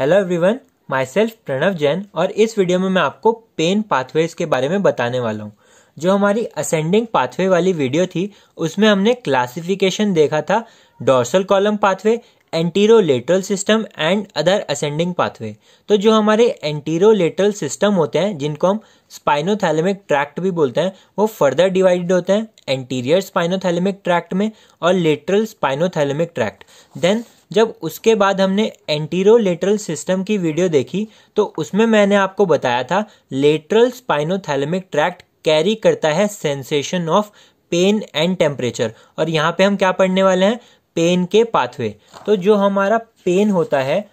Hello everyone my self Pranav Jain और इस video में मैं आपको पेन पाथवेज के बारे में बताने वाला हूँ जो हमारी असेंडिंग पाथवे वाली वीडियो थी उसमें हमने क्लासिफिकेशन देखा था dorsal column pathway antero lateral system and other ascending pathway तो जो हमारे एंटीरो लेटरल सिस्टम होते हैं जिनको हम स्पाइनोथैलेमिक ट्रैक्ट भी बोलते हैं वो फर्दर डिवाइडेड होते हैं एंटीरियर स्पाइनोथैलेमिक ट्रैक्ट में और लेटरल स्पाइनोथैलेमिक ट्रैक्ट देन जब उसके बाद हमने एंटीरो लेटरल सिस्टम की वीडियो देखी तो उसमें मैंने आपको बताया था लेटरल स्पाइनोथैलेमिक ट्रैक्ट कैरी करता है sensation of pain and temperature और यहाँ पे हम क्या पढ़ने वाले हैं पेन के पाथवे तो जो हमारा पेन होता है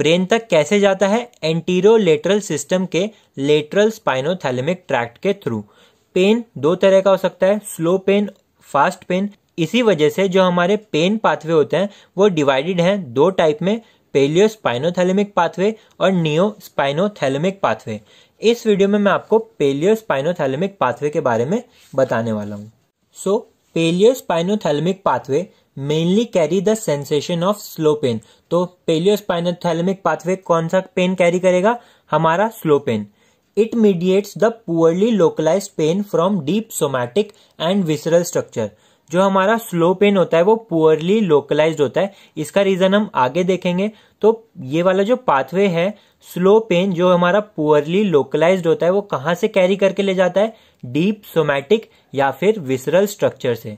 ब्रेन तक कैसे जाता है एंटीरो लेटरल सिस्टम के लेटरल स्पाइनोथैलेमिक ट्रैक्ट के थ्रू पेन दो तरह का हो सकता है स्लो पेन फास्ट पेन इसी वजह से जो हमारे पेन पाथवे होते हैं वो डिवाइडेड हैं दो टाइप में पेलियो स्पाइनोथैलेमिक पाथवे और नियो स्पाइनोथैलेमिक पाथवे इस वीडियो में मैं आपको पेलियो स्पाइनोथैलेमिक पाथवे के बारे में बताने वाला हूँ so paleo spinothalamic pathway mainly carry the sensation of slow pain तो पेलियो स्पाइनोथैलेमिक पाथवे कौन सा पेन कैरी करेगा हमारा slow pain it mediates the poorly localize pain from deep somatic and visceral structure जो हमारा स्लो पेन होता है वो पुअरली लोकलाइज्ड होता है इसका रीजन हम आगे देखेंगे तो ये वाला जो पाथवे है स्लो पेन जो हमारा पुअरली लोकलाइज्ड होता है वो कहां से कैरी करके ले जाता है डीप सोमैटिक या फिर विसरल स्ट्रक्चर से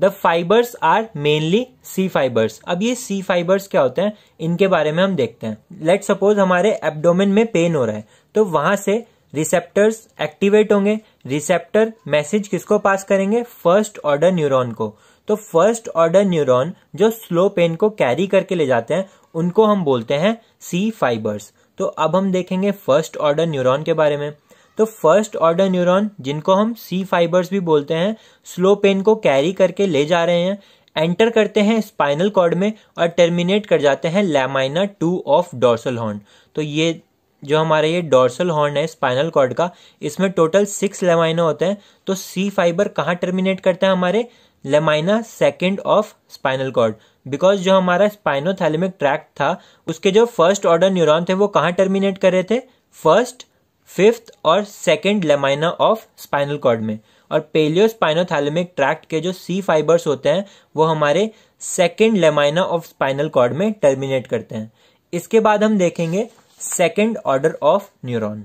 the fibres are mainly C fibres अब ये सी फाइबर्स क्या होते हैं इनके बारे में हम देखते हैं लेट सपोज हमारे एबडोमिन में पेन हो रहा है तो वहां से रिसेप्टर्स एक्टिवेट होंगे रिसेप्टर मैसेज किसको पास करेंगे फर्स्ट ऑर्डर न्यूरॉन को तो फर्स्ट ऑर्डर न्यूरॉन जो स्लो पेन को कैरी करके ले जाते हैं उनको हम बोलते हैं सी फाइबर्स तो अब हम देखेंगे फर्स्ट ऑर्डर न्यूरॉन के बारे में तो फर्स्ट ऑर्डर न्यूरॉन जिनको हम सी फाइबर्स भी बोलते हैं स्लो पेन को कैरी करके ले जा रहे हैं एंटर करते हैं स्पाइनल कॉर्ड में और टर्मिनेट कर जाते हैं lamina two of dorsal horn तो ये जो हमारा ये डोर्सल हॉर्न है स्पाइनल कॉर्ड का इसमें टोटल सिक्स लेमाइना होते हैं तो सी फाइबर कहाँ टर्मिनेट करते हैं हमारे lamina second of spinal cord because जो हमारा स्पाइनोथैलेमिक ट्रैक्ट था उसके जो फर्स्ट ऑर्डर न्यूरॉन थे वो कहाँ टर्मिनेट कर रहे थे फर्स्ट फिफ्थ और second lamina of spinal cord में और पेलियो स्पाइनोथैलेमिक ट्रैक्ट के जो सी फाइबर्स होते हैं वो हमारे second lamina of spinal cord में टर्मिनेट करते हैं इसके बाद हम देखेंगे second order of neuron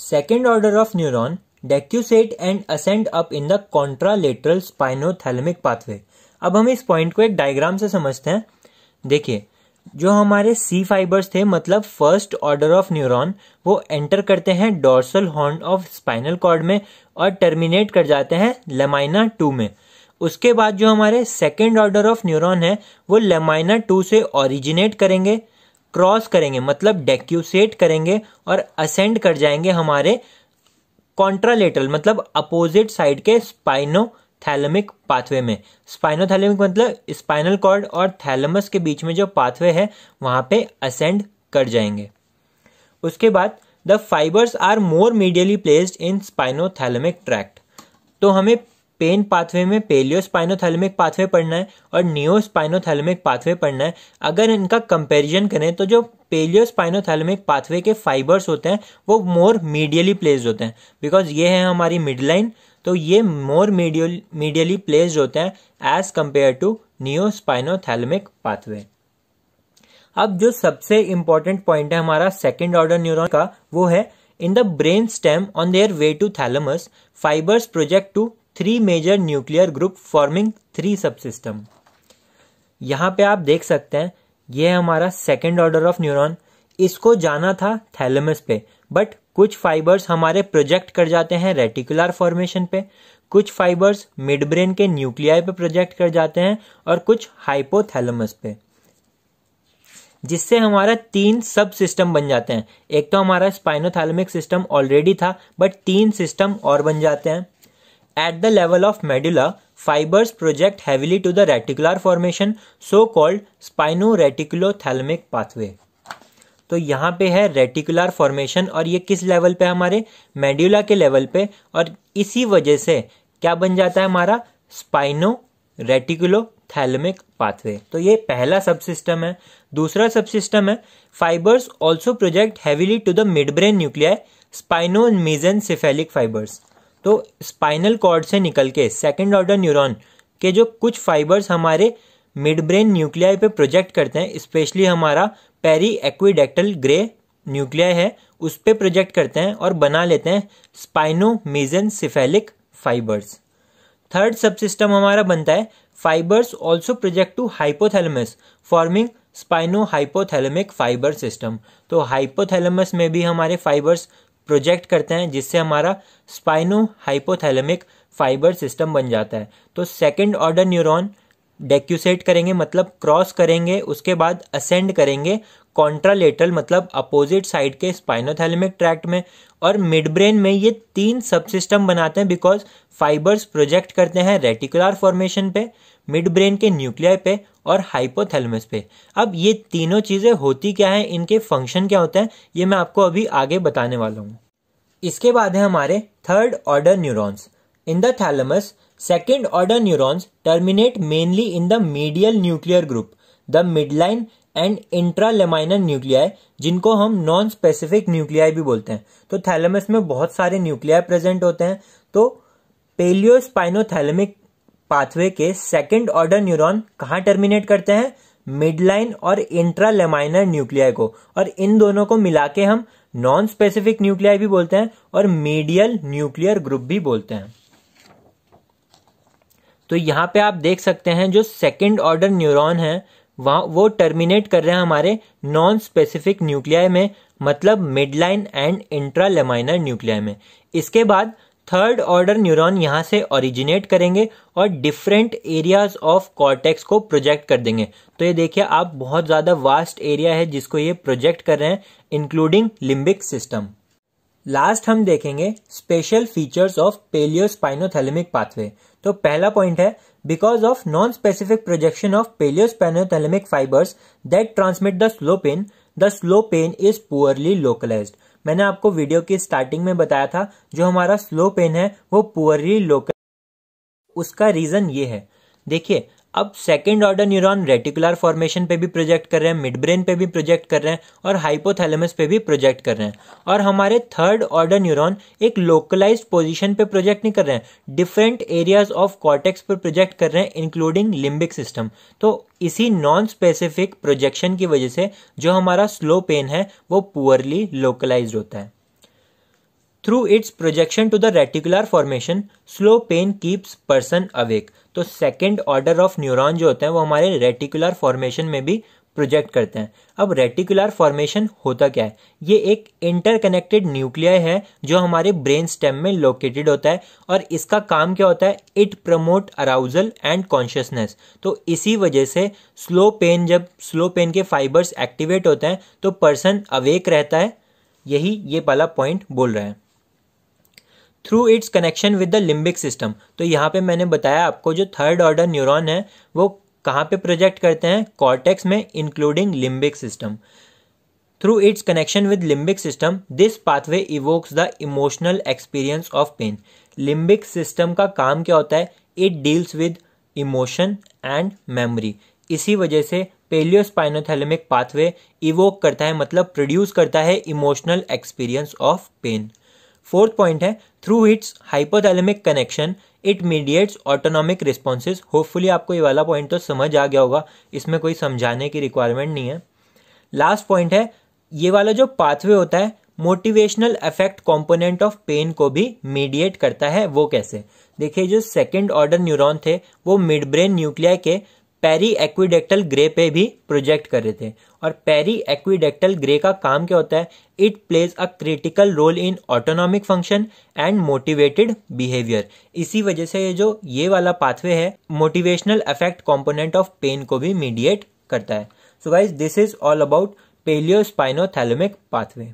second order of neuron decussate and ascend up in the contralateral spinothalamic pathway अब हम इस पॉइंट को एक डायग्राम से समझते हैं देखिए जो हमारे सी फाइबर्स थे मतलब फर्स्ट ऑर्डर ऑफ न्यूरॉन वो एंटर करते हैं dorsal horn of spinal cord में और टर्मिनेट कर जाते हैं लेमाइना टू में उसके बाद जो हमारे सेकेंड ऑर्डर ऑफ न्यूरॉन है वो लेमाइना टू से ऑरिजिनेट करेंगे क्रॉस करेंगे मतलब डेक्यूसेट करेंगे और असेंड कर जाएंगे हमारे कॉन्ट्रालेटरल मतलब अपोजिट साइड के स्पाइनो थैलमिक पाथवे में थैलमिक मतलब स्पाइनल कॉर्ड और थैलमस के बीच में जो पाथवे है वहां पे असेंड कर जाएंगे उसके बाद the fibres are more medially placed in thalamic tract तो हमें पेन पाथवे में पेलियो स्पाइनोथेलमिक पाथवे पढ़ना है और नियो स्पाइनोथेलमिक पाथवे पढ़ना है अगर इनका कंपैरिजन करें तो जो पेलियो स्पाइनोथेलमिक पाथवे के फाइबर्स होते हैं वो मोर मीडियली प्लेस होते हैं बिकॉज ये है हमारी मिड लाइन तो ये मोर मीडियो मीडियली प्लेस होते हैं as compare to neo spinothalamic pathway अब जो सबसे इंपॉर्टेंट पॉइंट है हमारा सेकेंड ऑर्डर न्यूरोन का वो है in the brain stem on their way to thalamus fibres project to three major nuclear group forming three sub system यहाँ पे आप देख सकते हैं यह हमारा सेकेंड ऑर्डर ऑफ न्यूरॉन इसको जाना था थैलेमस पे बट कुछ फाइबर्स हमारे प्रोजेक्ट कर जाते हैं रेटिकुलर फॉर्मेशन पे कुछ फाइबर्स मिड ब्रेन के न्यूक्लियाई पे प्रोजेक्ट कर जाते हैं और कुछ हाइपोथैलेमस पे जिससे हमारा तीन सब सिस्टम बन जाते हैं एक तो हमारा स्पाइनोथैलेमिक सिस्टम ऑलरेडी था बट तीन सिस्टम और बन जाते हैं At the level of medulla, fibers project heavily to the reticular formation, so called spinoretticulothalamic pathway. तो यहाँ पे है रेटिकुलर फॉर्मेशन और ये किस लेवल पे हमारे मेड्यूला के लेवल पे और इसी वजह से क्या बन जाता है हमारा स्पाइनो रेटिकुलो थैलमिक पाथवे तो ये पहला सब सिस्टम है दूसरा सब सिस्टम है fibres also project heavily to the midbrain nuclear spino mesencephalic fibres तो स्पाइनल कॉर्ड से निकल के सेकेंड ऑर्डर न्यूरॉन के जो कुछ फाइबर्स हमारे मिड ब्रेन न्यूक्लियाई पे प्रोजेक्ट करते हैं स्पेशली हमारा पेरी एक्विडेक्टल ग्रे न्यूक्लियाई है उस पर प्रोजेक्ट करते हैं और बना लेते हैं spinomesencephalic fibres third sub system हमारा बनता है fibres also project to hypothalamus forming spino hypothalamic fibre system तो हाइपोथैलेमस में भी हमारे फाइबर्स प्रोजेक्ट करते हैं जिससे हमारा स्पाइनो हाइपोथैलेमिक फाइबर सिस्टम बन जाता है तो सेकेंड ऑर्डर न्यूरॉन डेक्यूसेट करेंगे मतलब क्रॉस करेंगे उसके बाद असेंड करेंगे कॉन्ट्रालेटल मतलब अपोजिट साइड के स्पाइनोथैलेमिक ट्रैक्ट में और मिड ब्रेन में ये तीन सब सिस्टम बनाते हैं बिकॉज फाइबर्स प्रोजेक्ट करते हैं रेटिकुलर फॉर्मेशन पे मिड ब्रेन के न्यूक्लियर पे और हाइपोथैलेमस पे अब ये तीनों चीज़ें होती क्या हैं इनके फंक्शन क्या होते हैं ये मैं आपको अभी आगे बताने वाला हूँ इसके बाद है हमारे third order neurons in the thalamus second order neurons terminate mainly in the medial nuclear group the midline and intralaminar nuclei जिनको हम नॉन स्पेसिफिक न्यूक्लियाई भी बोलते हैं तो थैलेमस में बहुत सारे न्यूक्लियाई प्रेजेंट होते हैं तो पेलियोस्पाइनोथैलेमिक पाथवे के सेकेंड ऑर्डर न्यूरोन कहाँ टर्मिनेट करते हैं मिडलाइन और इंट्रालेमाइनर न्यूक्लियाई को और इन दोनों को मिला के हम नॉन स्पेसिफिक न्यूक्लियाई भी बोलते हैं और मीडियल न्यूक्लियर ग्रुप भी बोलते हैं तो यहां पे आप देख सकते हैं जो सेकेंड ऑर्डर न्यूरॉन है वहाँ वो टर्मिनेट कर रहे हैं हमारे नॉन स्पेसिफिक न्यूक्लिया में मतलब मिडलाइन एंड इंट्रा लेमाइनर में इसके बाद थर्ड ऑर्डर न्यूरॉन यहाँ से ओरिजिनेट करेंगे और डिफरेंट एरियाज ऑफ कॉर्टेक्स को प्रोजेक्ट कर देंगे तो ये देखिए आप बहुत ज़्यादा वास्ट एरिया है जिसको ये प्रोजेक्ट कर रहे हैं इंक्लूडिंग लिम्बिक सिस्टम लास्ट हम देखेंगे special features of paleo spinothalamic pathway तो पहला पॉइंट है because of non-specific projection of paleospinothalamic fibers that transmit the slow pain, the slow pain is poorly localized. मैंने आपको वीडियो की स्टार्टिंग में बताया था जो हमारा स्लो पेन है वो पुअरली लोकल उसका रीजन ये है देखिए अब second order neuron reticular formation पे भी प्रोजेक्ट कर रहे हैं मिड ब्रेन पे भी प्रोजेक्ट कर रहे हैं और हाइपोथैलेमस पे भी प्रोजेक्ट कर रहे हैं और हमारे थर्ड ऑर्डर न्यूरॉन एक लोकलाइज्ड पोजीशन पे प्रोजेक्ट नहीं कर रहे हैं डिफरेंट एरियाज ऑफ कॉर्टेक्स पर प्रोजेक्ट कर रहे हैं इंक्लूडिंग लिम्बिक सिस्टम तो इसी नॉन स्पेसिफिक प्रोजेक्शन की वजह से जो हमारा स्लो पेन है वो पुअरली लोकलाइज होता है through its projection to the reticular formation slow pain keeps person awake तो सेकेंड ऑर्डर ऑफ न्यूरॉन जो होते हैं वो हमारे रेटिकुलर फॉर्मेशन में भी प्रोजेक्ट करते हैं अब रेटिकुलर फॉर्मेशन होता क्या है ये एक इंटरकनेक्टेड न्यूक्लियर है जो हमारे ब्रेन स्टेम में लोकेटेड होता है और इसका काम क्या होता है it promote arousal and consciousness तो इसी वजह से स्लो पेन जब स्लो पेन के फाइबर्स एक्टिवेट होते हैं तो पर्सन अवेक रहता है यही ये वाला पॉइंट बोल रहा है through its connection with the limbic system तो यहाँ पे मैंने बताया आपको जो थर्ड ऑर्डर न्यूरॉन है वो कहाँ पे प्रोजेक्ट करते हैं कॉर्टेक्स में including limbic system through its connection with limbic system this pathway evokes the emotional experience of pain limbic system का काम क्या होता है it deals with emotion and memory इसी वजह से पेलियोस्पाइनोथैलेमिक पाथवे इवोक करता है मतलब प्रोड्यूस करता है emotional experience of pain fourth point है through its hypothalamic connection it mediates autonomic responses hopefully आपको ये वाला पॉइंट तो समझ आ गया होगा इसमें कोई समझाने की रिक्वायरमेंट नहीं है लास्ट पॉइंट है ये वाला जो पाथवे होता है motivational affect component of pain को भी मीडिएट करता है वो कैसे देखिए जो सेकेंड ऑर्डर न्यूरोन थे वो मिड ब्रेन न्यूक्लिया के पेरी एक्विडेक्टल ग्रे पे भी प्रोजेक्ट कर रहे थे और पेरी एक्विडेक्टल ग्रे का काम क्या होता है it plays a critical role in autonomic function and motivated behaviour इसी वजह से ये जो ये वाला पाथवे है motivational affect component of pain को भी मीडिएट करता है so guys this is all about paleo spinothalamic pathway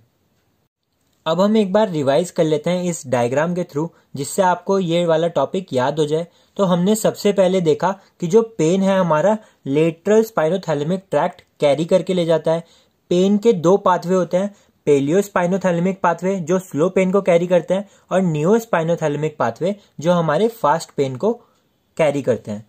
अब हम एक बार रिवाइज कर लेते हैं इस डायग्राम के थ्रू जिससे आपको ये वाला टॉपिक याद हो जाए तो हमने सबसे पहले देखा कि जो पेन है हमारा लेटरल स्पाइनोथैलेमिक ट्रैक्ट कैरी करके ले जाता है पेन के दो पाथवे होते हैं पेलियो स्पाइनोथैलेमिक पाथवे जो स्लो पेन को कैरी करते हैं और न्यो स्पाइनोथैलेमिक पाथवे जो हमारे फास्ट पेन को कैरी करते हैं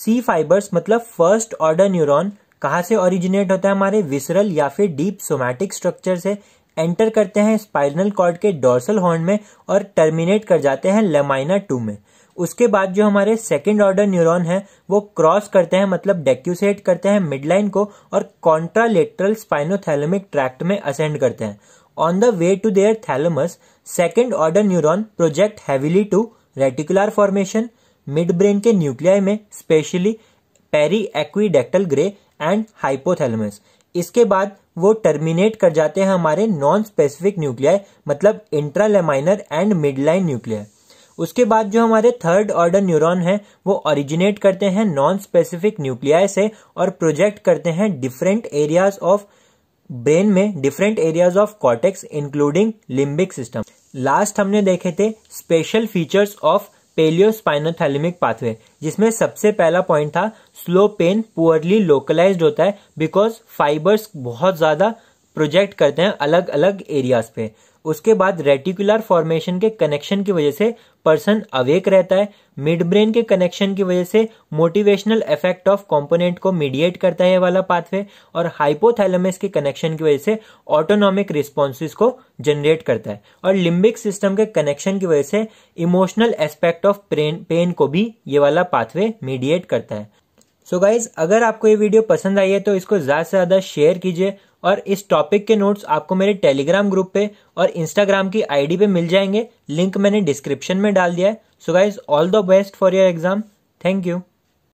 सी फाइबर्स मतलब फर्स्ट ऑर्डर न्यूरॉन कहाँ से ओरिजिनेट होता है हमारे विसरल या फिर डीप सोमैटिक स्ट्रक्चर से एंटर करते हैं स्पाइनल कॉर्ड के डोर्सल हॉर्न में और टर्मिनेट कर जाते हैं लेमाइना टू में उसके बाद जो हमारे सेकेंड ऑर्डर न्यूरॉन है वो क्रॉस करते हैं मतलब डेक्यूसेट करते हैं मिडलाइन को और कॉन्ट्रालेट्रल स्पाइनोथेलोमिक ट्रैक्ट में असेंड करते हैं on the way to their thalamus second order neuron project heavily to reticular formation mid brain के न्यूक्लियाई में specially peri aqueductal grey and hypothalamus इसके बाद वो टर्मिनेट कर जाते हैं हमारे नॉन स्पेसिफिक न्यूक्लियर मतलब इंट्रालेमाइनर एंड मिडलाइन न्यूक्लियर उसके बाद जो हमारे थर्ड ऑर्डर न्यूरॉन है वो ओरिजिनेट करते हैं नॉन स्पेसिफिक न्यूक्लियाई से और प्रोजेक्ट करते हैं डिफरेंट एरियाज ऑफ ब्रेन में different areas of cortex including limbic system last हमने देखे थे special features of paleo spinothalamic pathway जिसमें सबसे पहला पॉइंट था स्लो पेन पुअरली लोकलाइज्ड होता है बिकॉज फाइबर्स बहुत ज़्यादा प्रोजेक्ट करते हैं अलग अलग एरियाज पे उसके बाद रेटिकुलर फॉर्मेशन के कनेक्शन की वजह से पर्सन अवेक रहता है मिड ब्रेन के कनेक्शन की वजह से मोटिवेशनल इफेक्ट ऑफ कंपोनेंट को मीडिएट करता है ये वाला पाथवे और हाइपोथैलेमस के कनेक्शन की वजह से ऑटोनॉमिक रिस्पॉन्सिस को जनरेट करता है और लिम्बिक सिस्टम के कनेक्शन की वजह से इमोशनल एस्पेक्ट ऑफ पेन को भी ये वाला पाथवे मीडिएट करता है सो so गाइज अगर आपको ये वीडियो पसंद आई है तो इसको ज़्यादा से ज़्यादा शेयर कीजिए और इस टॉपिक के नोट्स आपको मेरे टेलीग्राम ग्रुप पे और इंस्टाग्राम की आईडी पे मिल जाएंगे लिंक मैंने डिस्क्रिप्शन में डाल दिया है so guys all the best for your exam thank you